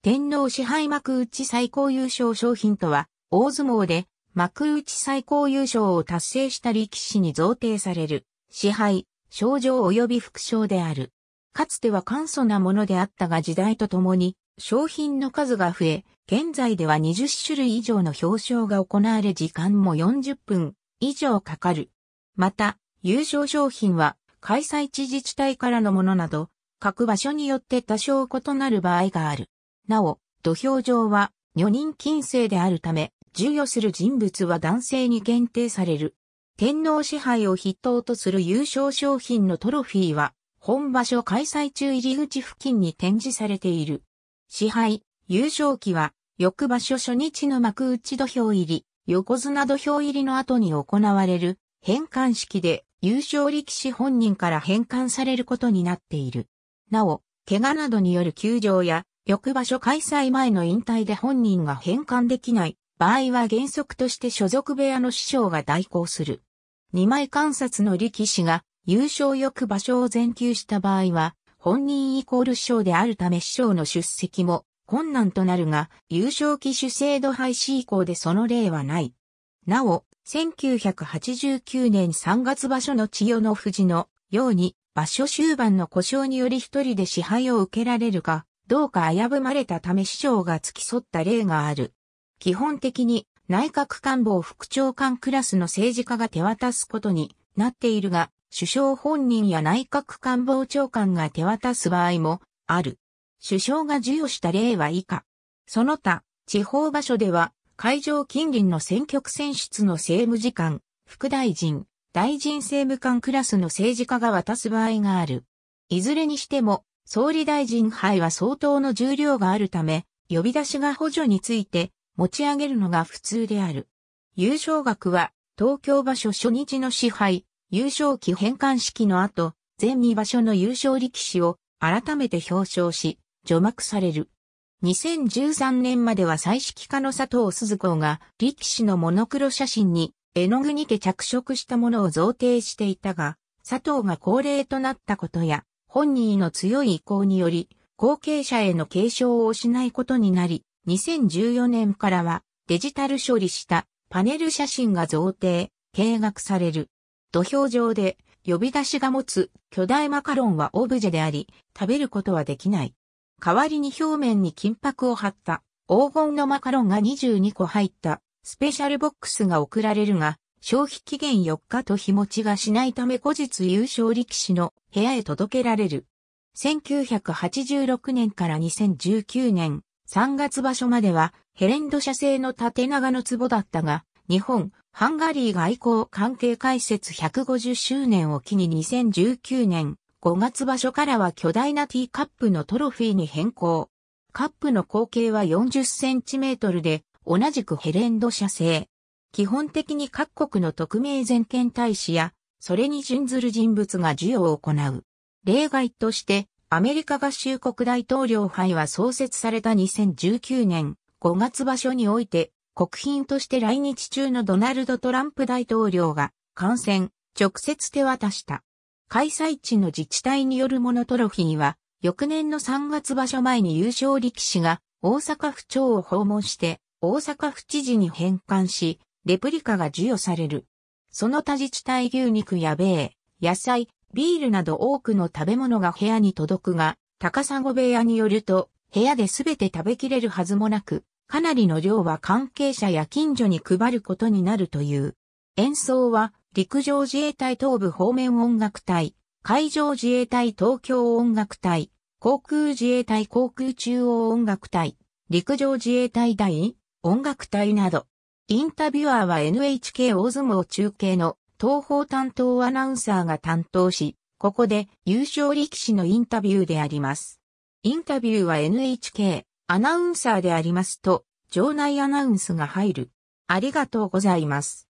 天皇支配幕内最高優勝賞品とは、大相撲で幕内最高優勝を達成した力士に贈呈される、支配、賞状及び副賞である。かつては簡素なものであったが時代とともに、商品の数が増え、現在では20種類以上の表彰が行われ時間も40分以上かかる。また、優勝商品は開催地自治体からのものなど、各場所によって多少異なる場合がある。なお、土俵上は女人禁制であるため、授与する人物は男性に限定される。天皇支配を筆頭とする優勝賞品のトロフィーは、本場所開催中入り口付近に展示されている。支配、優勝旗は、翌場所初日の幕内土俵入り、横綱土俵入りの後に行われる返還式で優勝力士本人から返還されることになっている。なお、怪我などによる休場や翌場所開催前の引退で本人が返還できない場合は原則として所属部屋の師匠が代行する。二枚観察の力士が優勝翌場所を全休した場合は、本人イコール師匠であるため師匠の出席も困難となるが、優勝機種制度廃止以降でその例はない。なお、1989年3月場所の千代の富士のように、場所終盤の故障により一人で支配を受けられるか、どうか危ぶまれたため師匠が付き添った例がある。基本的に内閣官房副長官クラスの政治家が手渡すことになっているが、首相本人や内閣官房長官が手渡す場合もある。首相が授与した例は以下。その他、地方場所では、会場近隣の選挙区選出の政務次官、副大臣、大臣政務官クラスの政治家が渡す場合がある。いずれにしても、総理大臣杯は相当の重量があるため、呼び出しが補助について持ち上げるのが普通である。優勝額は東京場所初日の支配、優勝期返還式の後、全2場所の優勝力士を改めて表彰し、除幕される。2013年までは彩色家の佐藤鈴子が力士のモノクロ写真に絵の具にて着色したものを贈呈していたが、佐藤が高齢となったことや、本人の強い意向により、後継者への継承をしないことになり、2014年からはデジタル処理したパネル写真が贈呈、計画される。土俵上で呼び出しが持つ巨大マカロンはオブジェであり、食べることはできない。代わりに表面に金箔を貼った黄金のマカロンが22個入ったスペシャルボックスが送られるが、消費期限4日と日持ちがしないため後日優勝力士の部屋へ届けられる。1986年から2019年3月場所まではヘレンド社製の縦長の壺だったが、日本、ハンガリー外交関係解説150周年を機に2019年5月場所からは巨大なティーカップのトロフィーに変更。カップの口径は40センチメートルで、同じくヘレンド社製。基本的に各国の特命全権大使や、それに準ずる人物が授与を行う。例外として、アメリカ合衆国大統領杯は創設された2019年5月場所において、国賓として来日中のドナルド・トランプ大統領が感染、直接手渡した。開催地の自治体によるモノトロフィーは、翌年の3月場所前に優勝力士が大阪府庁を訪問して、大阪府知事に返還し、レプリカが授与される。その他自治体牛肉や米、野菜、ビールなど多くの食べ物が部屋に届くが、高砂部屋によると、部屋で全て食べきれるはずもなく、かなりの量は関係者や近所に配ることになるという。演奏は、陸上自衛隊東部方面音楽隊、海上自衛隊東京音楽隊、航空自衛隊航空中央音楽隊、陸上自衛隊第音楽隊など、インタビュアーは NHK 大相撲中継の東方担当アナウンサーが担当し、ここで優勝力士のインタビューであります。インタビューは NHK アナウンサーでありますと、場内アナウンスが入る。ありがとうございます。